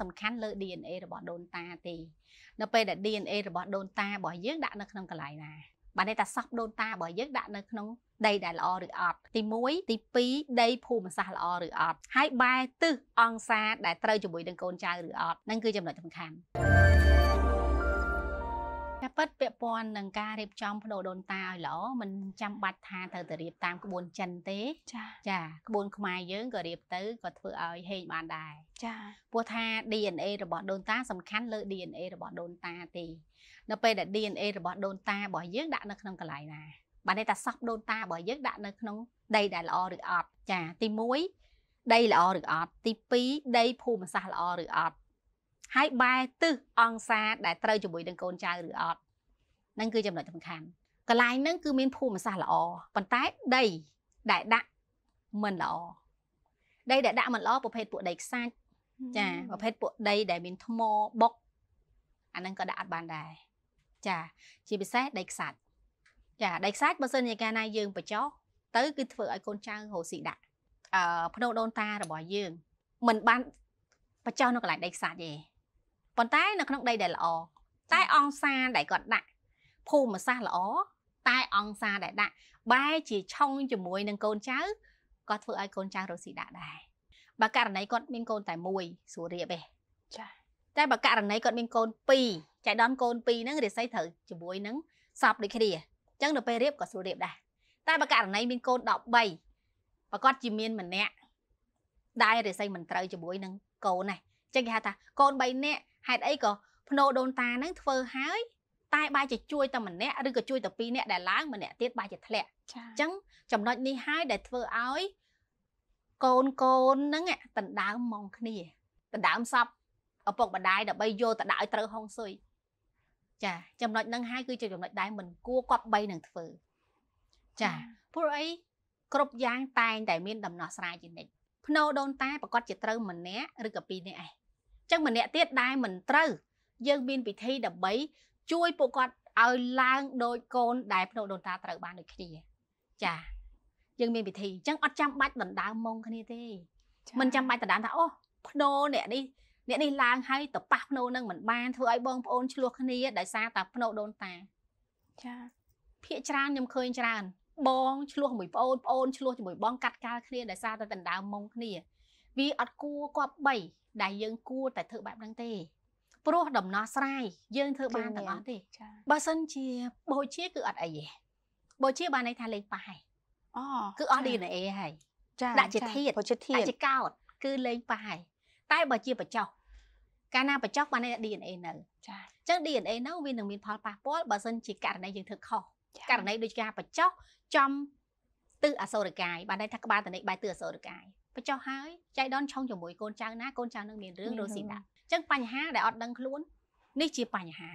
សំខាន់លើ DNA របស់ដូនតាទេនៅពេលដែល DNA របស់ដូនតារបស់យើងដាក់នៅក្នុងកន្លែងណាបានន័យថាសពដូនតារបស់យើងដាក់នៅក្នុង ដីដែលល្អឬអត់ទី1ទី2ដីភូមិសាស្ត្រល្អឬអត់ហើយបែរទិសអង្សាដែលត្រូវជាមួយនឹងកូនចៅឬអត់នឹងគឺចំណុចសំខាន់ពិតពាក់ព័ន្ធនឹងការរៀបចំផ្ដោដូនតាឲ្យល្អមិនចាំបាច់ថាត្រូវទៅរៀបតាមក្បួនចិនទេចាចាក្បួន ខ្មែរយើងក៏រៀបទៅក៏ធ្វើឲ្យហេងបានដែរចាព្រោះថា DNA របស់ដូនតាសំខាន់លើ DNA របស់ដូនតាទេនៅពេលដែល DNA របស់ដូនតារបស់យើងដាក់នៅក្នុងកន្លែងណាបានន័យថាសពដូនតារបស់យើងដាក់នៅក្នុងដីដែលល្អឬអត់ចាទី1ដីល្អឬអត់ទី2ដីភូមិសាស្ត្រល្អឬអត់ហើយបែរទិសអង្សាដែលត្រូវជាមួយនឹងកូនចៅឬអត់នឹងគឺចំណុចសំខាន់កន្លែងហ្នឹងគឺមានភូមិសាស្ត្រល្អប៉ុន្តែដីដែលដាក់មិនល្អដីដែលដាក់មិនល្អប្រភេទពួកដីខ្សាច់ចាប្រភេទពួកដីដែលមានថ្មបុកអាហ្នឹងក៏ដាក់អត់បានដែរចាជាពិសេសដីខ្សាច់ចាដីខ្សាច់បើសិនជាកាលណាយើងបញ្ចោទៅ គឺធ្វើឲ្យកូនចៅរោស៊ីដាក់អឺភ្នោដូនតារបស់យើងមិនបានបញ្ចោនៅកន្លែងដីខ្សាច់ទេប៉ុន្តែ នៅក្នុងដីដែលល្អតែអង្សាដែលគាត់ដាក់ភូមិសាស្ត្រល្អតែអង្គសាដែលដាក់បែជាឆុងជាមួយនឹងកូនចៅក៏ធ្វើឲ្យកូនចៅរស់ស៊ីដាក់ដែរបើករណីគាត់មានកូនតែមួយស្រួលរៀបទេចាតែបើករណីគាត់មានកូន2ចៃដនកូន2ហ្នឹងរិស័យត្រូវជាមួយនឹងសពដូចគ្នាអញ្ចឹងទៅពេលរៀបក៏ស្រួលរៀបដែរតែបើករណីមានកូន13បើគាត់ជាមានម្នាក់ដែររិស័យមិនត្រូវជាមួយនឹងកូនណាអញ្ចឹងគេហៅថាកូន3នាក់ហេតុអីក៏ភ្នោដូនតាហ្នឹងធ្វើហើយតែបាយជាជួយតែម្នាក់ឬក៏ជួយតែពីរអ្នកដែលឡើងម្នាក់ទៀតបាយជាធ្លាក់អញ្ចឹងចំណុចនេះហើយដែលធ្វើឲ្យកូនកូនហ្នឹងដណ្ដើមមកគ្នាដណ្ដើមសពឪពុកម្ដាយដើម្បីយកទៅដាក់ឲ្យត្រូវហុងស៊ុយចាចំណុចហ្នឹងហើយគឺជាចំណុចដែលមិនគួរគប្បីនឹងធ្វើចាព្រោះអីគ្រប់យ៉ាងតែងតែមានដំណោះស្រាយជានិច្ចភ្នោដូនតាប្រកាសជាត្រូវម្នាក់ឬក៏ពីរនាក់ឯងអញ្ចឹងម្នាក់ទៀតដែលមិនត្រូវយើងមានពិធីដើម្បីជួយពួកគាត់ឲ្យឡើងដោយកូនដែលភ្នំដូនតាត្រូវបានដូចគ្នាចាយើងមានពិធីអញ្ចឹងអត់ចាំបាច់ដណ្ដើមមុងគ្នាទេមិនចាំបាច់ដណ្ដើមថាអូភ្នោអ្នកនេះអ្នកនេះឡើងហើយទៅប៉ះភ្នោនឹងមិនបានធ្វើឲ្យបងប្អូនឆ្លោះគ្នាដោយសារតែភ្នោដូនតាចាភាកច្រើនខ្ញុំឃើញ ច្រើន បងឆ្លោះជាមួយប្អូនប្អូនឆ្លោះជាមួយបងកាត់កាល់គ្នាដោយសារតែដណ្ដើមមុងគ្នាវាអត់គួរគប្បីដែលយើងគួរតែធ្វើបែបហ្នឹងទេព្រោះដំណោះស្រាយយើងធ្វើបានទាំងអស់ទេបើសិនជាបូជាគឺអត់អីទេបូជាបានន័យថាលេងប៉ែអូគឺអស់ DNA ហើយដាក់ជាធាតដាក់ជាកោតគឺលេងប៉ែតែបើជាបច្ចោះកាលណាបច្ចោះបានន័យថា DNA នៅចាអញ្ចឹង DNA នៅវានឹងមានផលប៉ះពាល់បើសិនជាករណីយើងធ្វើខុសករណីដូចការបច្ចោះចំទិសអសូរកាយបានន័យថាក្បាលតនិកបែរទិសអសូរកាយបច្ចោះហើយចៃដនឆុងជាមួយកូនចៅណាកូនចៅនឹងមានរឿងរស់ស៊ីដាក់ចឹងបញ្ហាដែលអត់ដឹងខ្លួននេះជាបញ្ហា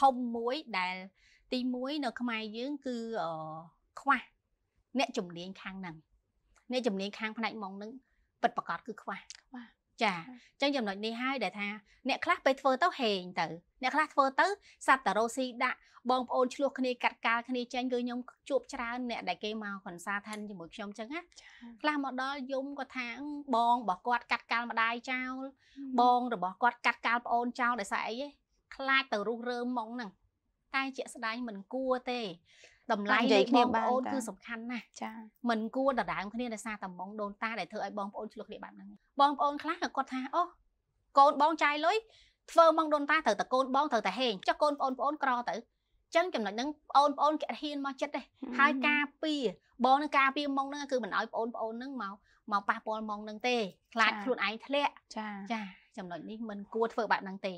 ធំមួយដែល ទី1នៅខ្មែរយើងគឺខ្វះអ្នកជំនាញខាងហ្នឹងអ្នកជំនាញខាងផ្នែកម៉ងហ្នឹងពិតប្រាកដគឺខ្វះខ្វះចាអញ្ចឹងចំណុចនេះហើយដែលថាអ្នកខ្លះពេលធ្វើទៅហេងទៅអ្នកខ្លះធ្វើទៅសាប់តារោស៊ីដាក់បងប្អូនឆ្លោះគ្នាកាត់កាល់គ្នាចេញគឺខ្ញុំជួបច្រើនអ្នកដែលគេមកខនសាឋានជាមួយខ្ញុំអញ្ចឹងណាខ្លះមកដល់យំក៏ថាបងរបស់គាត់កាត់កាល់ម្ដាយចោលបងរបស់គាត់កាត់កាល់ប្អូនចោលដោយសារអីខ្លាចទៅរុះរើមមកហ្នឹងតែជាក់ស្ដែងមិនគួរទេតម្លៃនៃបងប្អូនគឺសំខាន់ណាស់ចាមិនគួរដដើមគ្នាដោយសារតែបងដូនតាដែលធ្វើឲ្យបងប្អូនឆ្លោះគ្នាបែបហ្នឹងបងប្អូនខ្លះគាត់ថាអូកូនបងចាយលុយធ្វើមកដូនតាត្រូវតែកូនបងត្រូវតែហេងចុះកូនបងប្អូនក្រទៅចឹងចំណុចហ្នឹងបងប្អូនគេហ៊ានមកចិត្តទេហើយការពីបងនឹងការពីម៉ងហ្នឹងគឺមិនឲ្យបងប្អូនហ្នឹងមកមកប៉ះពាល់ម៉ងហ្នឹងទេខ្លាចខ្លួនឯងធ្លាក់ចាចាចំណុចនេះមិនគួរធ្វើបែបហ្នឹងទេ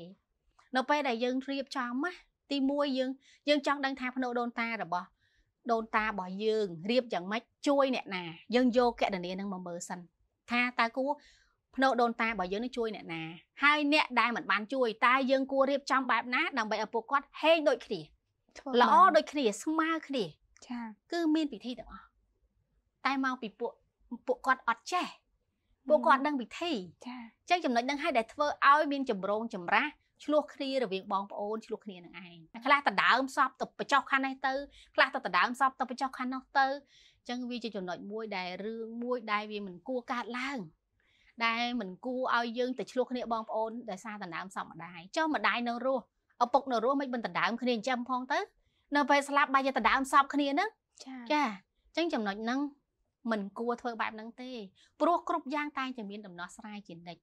នៅពេលដែលយើងរៀបចំណាទី1យើងយើងចង់ដឹងថាភ្នោដូនតារបស់ដូនតារបស់យើងរៀបយ៉ាងម៉េចជួយអ្នកណាយើងយកកណនីនឹងមកមើលសិនថាតើគូភ្នោដូនតារបស់យើងនឹងជួយអ្នកណាហើយអ្នកដែលមិនបានជួយតើយើងគួររៀបចំបែបណាដើម្បីឲ្យពួកគាត់ហេងដូចគ្នាល្អដូចគ្នាស្មើគ្នាចាគឺមានពិធីទាំងអស់តែមកពីពួកពួកគាត់អត់ចេះពួកគាត់ដឹងវិធីចាអញ្ចឹងចំណុចនឹងឲ្យដែលធ្វើឲ្យមានចម្រងចម្រាស់ឆ្លោះគ្នារវាងបងប្អូនឆ្លោះគ្នានឹងឯងខ្លះតដើមសពទៅបចោះខាងនេះទៅខ្លះទៅតដើមសពទៅបចោះខាងនោះទៅអញ្ចឹងវាជាចំណុចមួយដែលរឿងមួយដែលវាមិនគួរកើតឡើង ដែលមិនគួរឲ្យយើងទៅឆ្លោះគ្នាបងប្អូនដោយសារតដើមសពម្ដាយចុះម្ដាយនៅរស់ឪពុកនៅរស់មិនបន្តដើមគ្នាអញ្ចឹងផងទៅនៅពេលស្លាប់បាយតែដើមសពគ្នាហ្នឹងចាចាអញ្ចឹងចំណុចហ្នឹងមិនគួរធ្វើបែបហ្នឹងទេព្រោះគ្រប់យ៉ាងតែងតែមានដំណោះស្រាយជានិច្ច